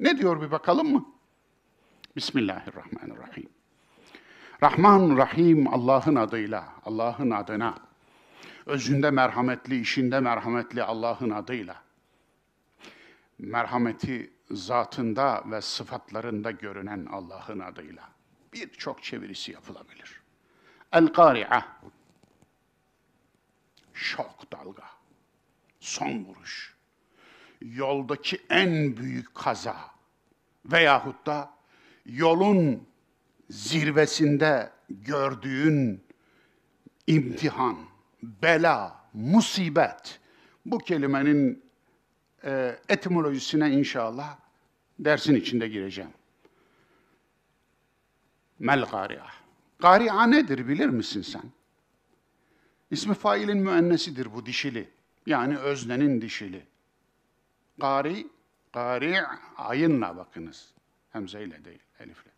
Ne diyor bir bakalım mı? Bismillahirrahmanirrahim. Rahman Rahim Allah'ın adıyla, Allah'ın adına. Özünde merhametli, işinde merhametli Allah'ın adıyla. Merhameti zatında ve sıfatlarında görünen Allah'ın adıyla. Birçok çevirisi yapılabilir. El-Kari'a. Şok dalga. Son vuruş yoldaki en büyük kaza veyahut da yolun zirvesinde gördüğün imtihan, bela, musibet. Bu kelimenin e, etimolojisine inşallah dersin içinde gireceğim. Mel gari'a. Gari'a nedir bilir misin sen? İsmi failin müennesidir bu dişili. Yani öznenin dişili. Gari, gari, ayınla bakınız. Hemzeyle değil, elifle.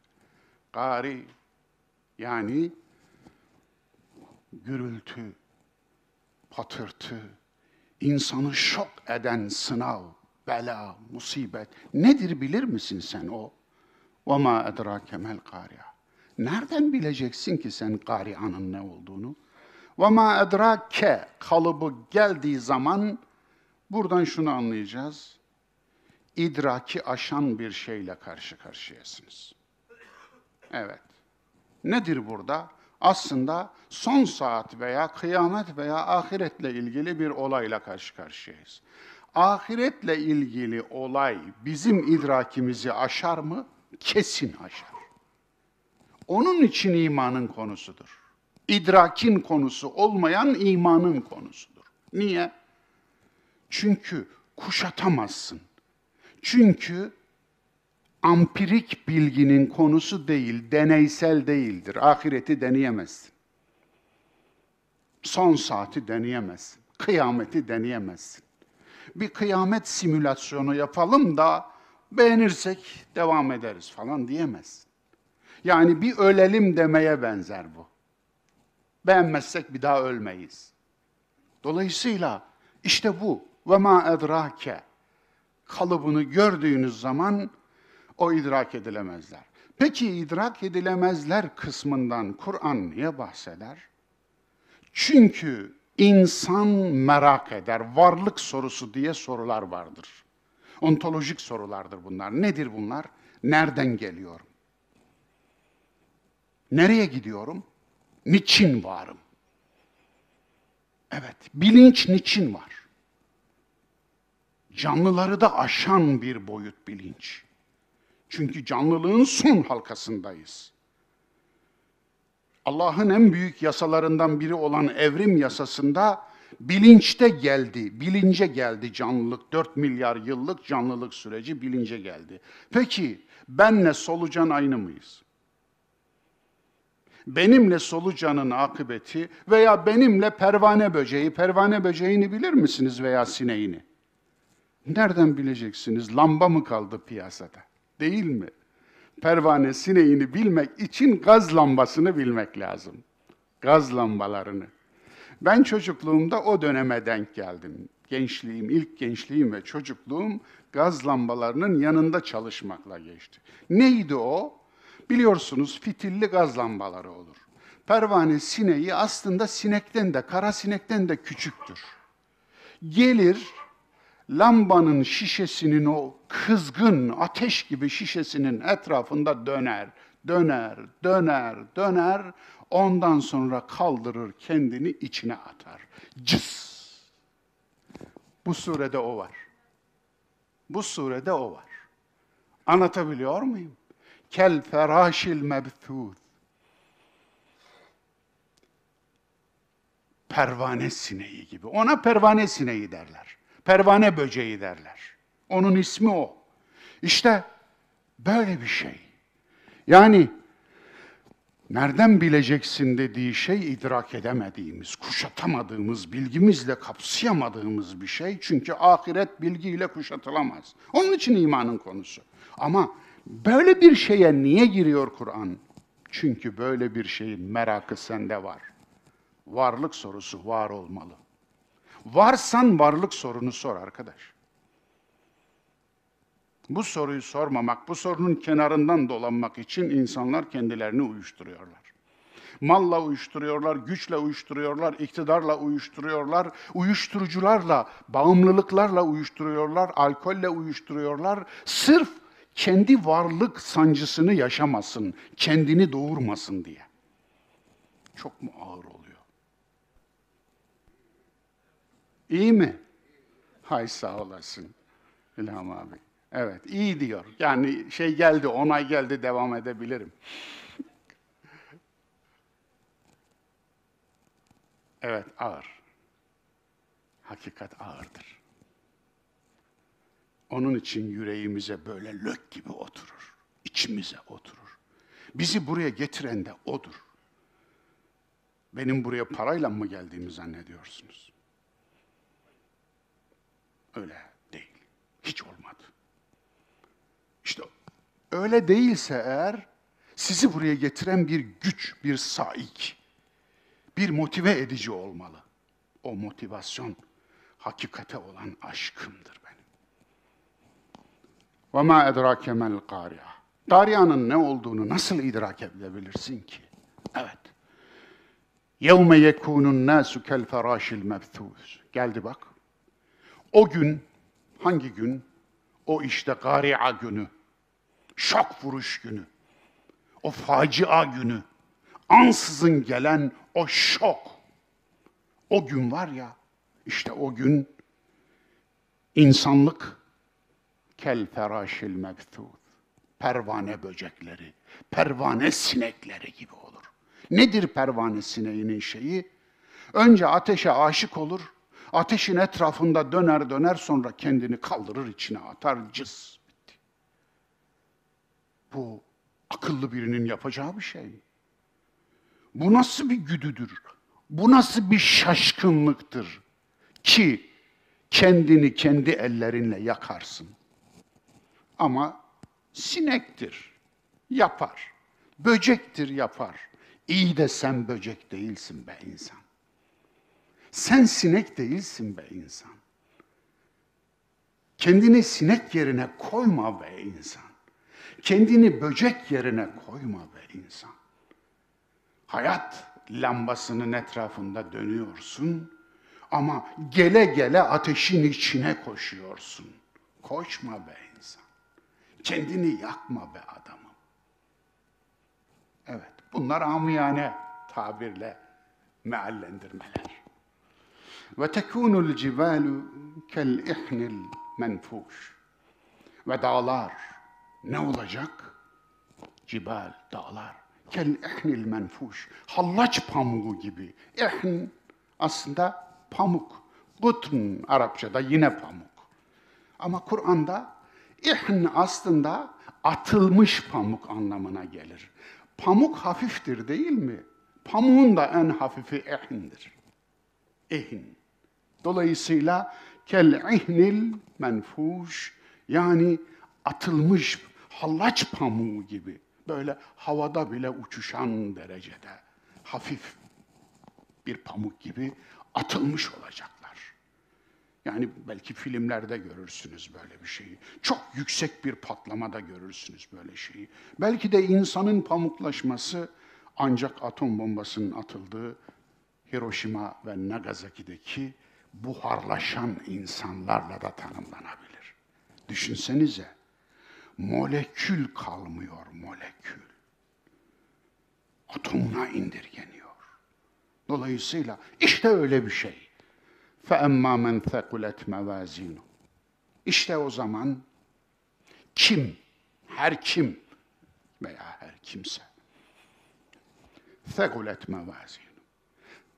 Gari, yani gürültü, patırtı, insanı şok eden sınav, bela, musibet. Nedir bilir misin sen o? وَمَا اَدْرَاكَ مَا الْقَارِعَ Nereden bileceksin ki sen karianın ne olduğunu? وَمَا اَدْرَاكَ kalıbı geldiği zaman buradan şunu anlayacağız idraki aşan bir şeyle karşı karşıyasınız. Evet. Nedir burada? Aslında son saat veya kıyamet veya ahiretle ilgili bir olayla karşı karşıyayız. Ahiretle ilgili olay bizim idrakimizi aşar mı? Kesin aşar. Onun için imanın konusudur. İdrakin konusu olmayan imanın konusudur. Niye? Çünkü kuşatamazsın. Çünkü ampirik bilginin konusu değil, deneysel değildir. Ahireti deneyemezsin. Son saati deneyemezsin. Kıyameti deneyemezsin. Bir kıyamet simülasyonu yapalım da beğenirsek devam ederiz falan diyemezsin. Yani bir ölelim demeye benzer bu. Beğenmezsek bir daha ölmeyiz. Dolayısıyla işte bu. Ve ma kalıbını gördüğünüz zaman o idrak edilemezler. Peki idrak edilemezler kısmından Kur'an niye bahseder? Çünkü insan merak eder. Varlık sorusu diye sorular vardır. Ontolojik sorulardır bunlar. Nedir bunlar? Nereden geliyorum? Nereye gidiyorum? Niçin varım? Evet, bilinç niçin var? canlıları da aşan bir boyut bilinç. Çünkü canlılığın son halkasındayız. Allah'ın en büyük yasalarından biri olan evrim yasasında bilinçte geldi, bilince geldi canlılık. 4 milyar yıllık canlılık süreci bilince geldi. Peki benle solucan aynı mıyız? Benimle solucanın akıbeti veya benimle pervane böceği, pervane böceğini bilir misiniz veya sineğini? Nereden bileceksiniz? Lamba mı kaldı piyasada? Değil mi? Pervane sineğini bilmek için gaz lambasını bilmek lazım. Gaz lambalarını. Ben çocukluğumda o döneme denk geldim. Gençliğim, ilk gençliğim ve çocukluğum gaz lambalarının yanında çalışmakla geçti. Neydi o? Biliyorsunuz fitilli gaz lambaları olur. Pervane sineği aslında sinekten de, kara sinekten de küçüktür. Gelir, lambanın şişesinin o kızgın ateş gibi şişesinin etrafında döner, döner, döner, döner. Ondan sonra kaldırır kendini içine atar. Cız! Bu surede o var. Bu surede o var. Anlatabiliyor muyum? Kel feraşil mebthûz. Pervane sineği gibi. Ona pervane sineği derler. Pervane böceği derler. Onun ismi o. İşte böyle bir şey. Yani nereden bileceksin dediği şey idrak edemediğimiz, kuşatamadığımız, bilgimizle kapsayamadığımız bir şey. Çünkü ahiret bilgiyle kuşatılamaz. Onun için imanın konusu. Ama böyle bir şeye niye giriyor Kur'an? Çünkü böyle bir şeyin merakı sende var. Varlık sorusu var olmalı. Varsan varlık sorunu sor arkadaş. Bu soruyu sormamak, bu sorunun kenarından dolanmak için insanlar kendilerini uyuşturuyorlar. Malla uyuşturuyorlar, güçle uyuşturuyorlar, iktidarla uyuşturuyorlar, uyuşturucularla, bağımlılıklarla uyuşturuyorlar, alkolle uyuşturuyorlar. Sırf kendi varlık sancısını yaşamasın, kendini doğurmasın diye. Çok mu ağır oluyor? İyi mi? Hay sağ olasın İlham abi. Evet, iyi diyor. Yani şey geldi, onay geldi, devam edebilirim. Evet, ağır. Hakikat ağırdır. Onun için yüreğimize böyle lök gibi oturur. İçimize oturur. Bizi buraya getiren de odur. Benim buraya parayla mı geldiğimi zannediyorsunuz? Öyle değil. Hiç olmadı. İşte öyle değilse eğer sizi buraya getiren bir güç, bir saik, bir motive edici olmalı. O motivasyon hakikate olan aşkımdır benim. وَمَا اَدْرَاكَ مَا الْقَارِعَ Kariyanın ne olduğunu nasıl idrak edebilirsin ki? Evet. yekunun nasu النَّاسُ كَالْفَرَاشِ الْمَبْثُوسِ Geldi bak. O gün, hangi gün? O işte Garia günü, şok vuruş günü, o facia günü, ansızın gelen o şok. O gün var ya, işte o gün insanlık kel feraşil mebthud. Pervane böcekleri, pervane sinekleri gibi olur. Nedir pervane sineğinin şeyi? Önce ateşe aşık olur, Ateşin etrafında döner döner sonra kendini kaldırır içine atar cız. Bitti. Bu akıllı birinin yapacağı bir şey. mi? Bu nasıl bir güdüdür? Bu nasıl bir şaşkınlıktır ki kendini kendi ellerinle yakarsın? Ama sinektir, yapar. Böcektir, yapar. İyi de sen böcek değilsin be insan. Sen sinek değilsin be insan. Kendini sinek yerine koyma be insan. Kendini böcek yerine koyma be insan. Hayat lambasının etrafında dönüyorsun ama gele gele ateşin içine koşuyorsun. Koşma be insan. Kendini yakma be adamım. Evet, bunlar amiyane tabirle meallendirmeler. Ve الْجِبَالُ كَالْاِحْنِ الْمَنْفُوشِ Ve dağlar ne olacak? Cibal, dağlar. كَالْاِحْنِ الْمَنْفُوشِ Hallaç pamuğu gibi. İhn aslında pamuk. Gutn Arapçada yine pamuk. Ama Kur'an'da ihn aslında atılmış pamuk anlamına gelir. Pamuk hafiftir değil mi? Pamuğun da en hafifi ehindir. Ehin. Dolayısıyla kel ihnil menfuş yani atılmış hallaç pamuğu gibi böyle havada bile uçuşan derecede hafif bir pamuk gibi atılmış olacaklar. Yani belki filmlerde görürsünüz böyle bir şeyi. Çok yüksek bir patlamada görürsünüz böyle şeyi. Belki de insanın pamuklaşması ancak atom bombasının atıldığı Hiroşima ve Nagasaki'deki buharlaşan insanlarla da tanımlanabilir. Düşünsenize, molekül kalmıyor molekül. Atomuna indirgeniyor. Dolayısıyla işte öyle bir şey. فَاَمَّا مَنْ ثَقُلَتْ مَوَازِينُ İşte o zaman kim, her kim veya her kimse ثَقُلَتْ مَوَازِينُ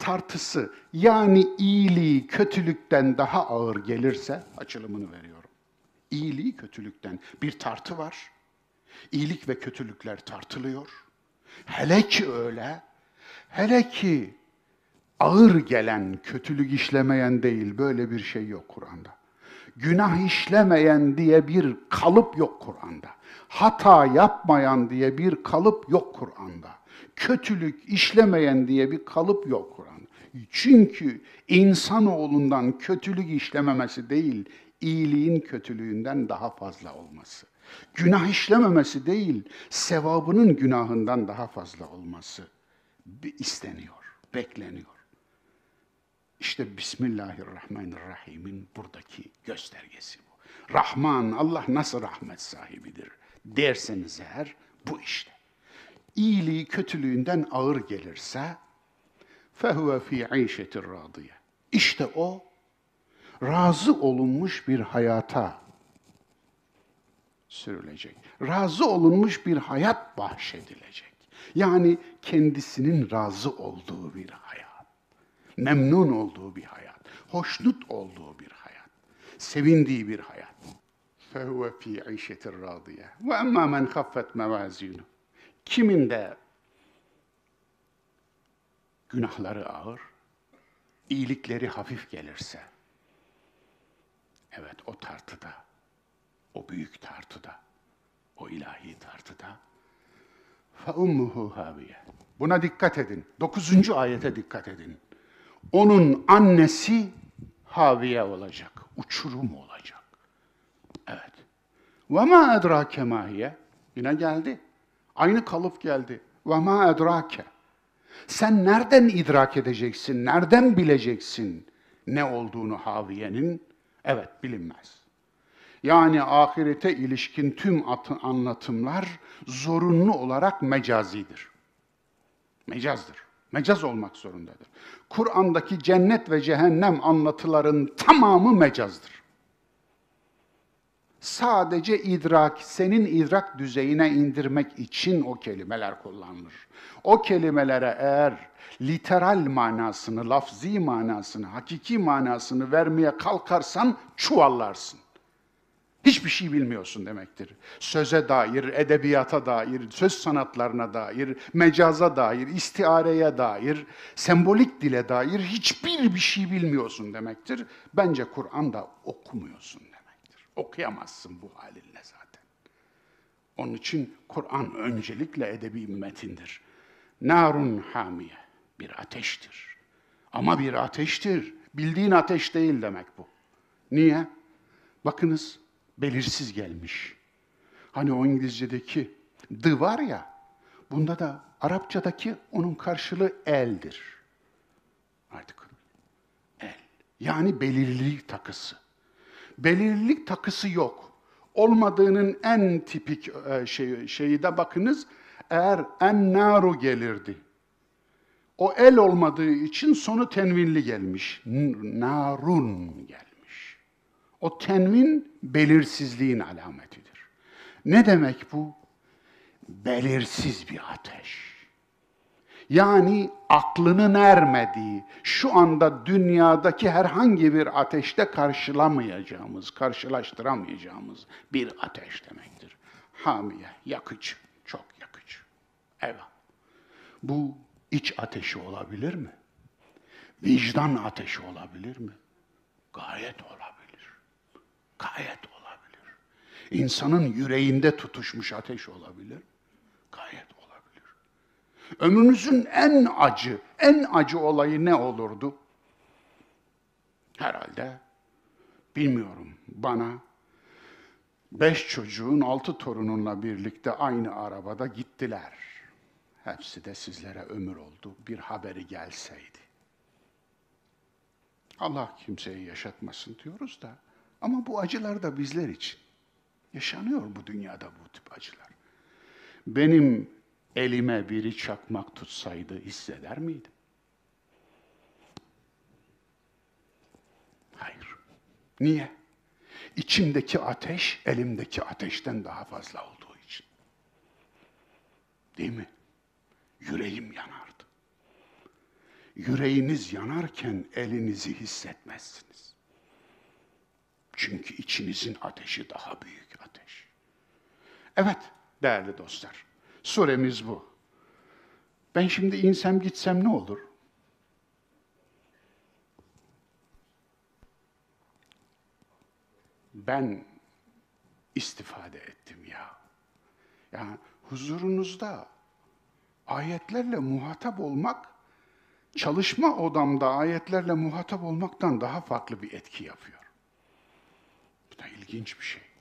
tartısı yani iyiliği kötülükten daha ağır gelirse açılımını veriyorum. İyiliği kötülükten bir tartı var. İyilik ve kötülükler tartılıyor. Hele ki öyle, hele ki ağır gelen, kötülük işlemeyen değil, böyle bir şey yok Kur'an'da. Günah işlemeyen diye bir kalıp yok Kur'an'da. Hata yapmayan diye bir kalıp yok Kur'an'da kötülük işlemeyen diye bir kalıp yok Kur'an. Çünkü insanoğlundan kötülük işlememesi değil, iyiliğin kötülüğünden daha fazla olması. Günah işlememesi değil, sevabının günahından daha fazla olması isteniyor, bekleniyor. İşte Bismillahirrahmanirrahim'in buradaki göstergesi bu. Rahman, Allah nasıl rahmet sahibidir derseniz eğer bu işte iyiliği kötülüğünden ağır gelirse fehuve fi işetir radiye. İşte o razı olunmuş bir hayata sürülecek. Razı olunmuş bir hayat bahşedilecek. Yani kendisinin razı olduğu bir hayat. Memnun olduğu bir hayat. Hoşnut olduğu bir hayat. Sevindiği bir hayat. فَهُوَ فِي عِيشَةٍ رَاضِيَةٍ وَاَمَّا مَنْ خَفَّتْ مَوَازِينُهُ kiminde günahları ağır, iyilikleri hafif gelirse, evet o tartıda, o büyük tartıda, o ilahi tartıda, فَاُمُّهُ haviye. Buna dikkat edin. Dokuzuncu ayete dikkat edin. Onun annesi haviye olacak, uçurum olacak. Evet. ma اَدْرَاكَ مَا Yine geldi. Aynı kalıp geldi. Ve ma edrake. Sen nereden idrak edeceksin, nereden bileceksin ne olduğunu haviyenin? Evet, bilinmez. Yani ahirete ilişkin tüm anlatımlar zorunlu olarak mecazidir. Mecazdır. Mecaz olmak zorundadır. Kur'an'daki cennet ve cehennem anlatıların tamamı mecazdır sadece idrak, senin idrak düzeyine indirmek için o kelimeler kullanılır. O kelimelere eğer literal manasını, lafzi manasını, hakiki manasını vermeye kalkarsan çuvallarsın. Hiçbir şey bilmiyorsun demektir. Söze dair, edebiyata dair, söz sanatlarına dair, mecaza dair, istiareye dair, sembolik dile dair hiçbir bir şey bilmiyorsun demektir. Bence Kur'an'da okumuyorsun. Okuyamazsın bu halinle zaten. Onun için Kur'an öncelikle edebi metindir. Narun hamiye bir ateştir. Ama bir ateştir. Bildiğin ateş değil demek bu. Niye? Bakınız belirsiz gelmiş. Hani o İngilizce'deki the var ya, bunda da Arapçadaki onun karşılığı eldir. Artık el. Yani belirli takısı. Belirlilik takısı yok. Olmadığının en tipik e, şeyi, şeyi de bakınız. Eğer en naru gelirdi. O el olmadığı için sonu tenvinli gelmiş. Narun gelmiş. O tenvin belirsizliğin alametidir. Ne demek bu? Belirsiz bir ateş. Yani aklının ermediği, şu anda dünyadaki herhangi bir ateşte karşılamayacağımız, karşılaştıramayacağımız bir ateş demektir. Hamiye, yakıcı, çok yakıcı. Evet. Bu iç ateşi olabilir mi? Vicdan ateşi olabilir mi? Gayet olabilir. Gayet olabilir. İnsanın yüreğinde tutuşmuş ateş olabilir mi? Ömrünüzün en acı, en acı olayı ne olurdu? Herhalde bilmiyorum bana beş çocuğun altı torununla birlikte aynı arabada gittiler. Hepsi de sizlere ömür oldu bir haberi gelseydi. Allah kimseyi yaşatmasın diyoruz da ama bu acılar da bizler için. Yaşanıyor bu dünyada bu tip acılar. Benim elime biri çakmak tutsaydı hisseder miydim? Hayır. Niye? İçimdeki ateş elimdeki ateşten daha fazla olduğu için. Değil mi? Yüreğim yanardı. Yüreğiniz yanarken elinizi hissetmezsiniz. Çünkü içinizin ateşi daha büyük ateş. Evet değerli dostlar. Suremiz bu. Ben şimdi insem gitsem ne olur? Ben istifade ettim ya. Yani huzurunuzda ayetlerle muhatap olmak, çalışma odamda ayetlerle muhatap olmaktan daha farklı bir etki yapıyor. Bu da ilginç bir şey.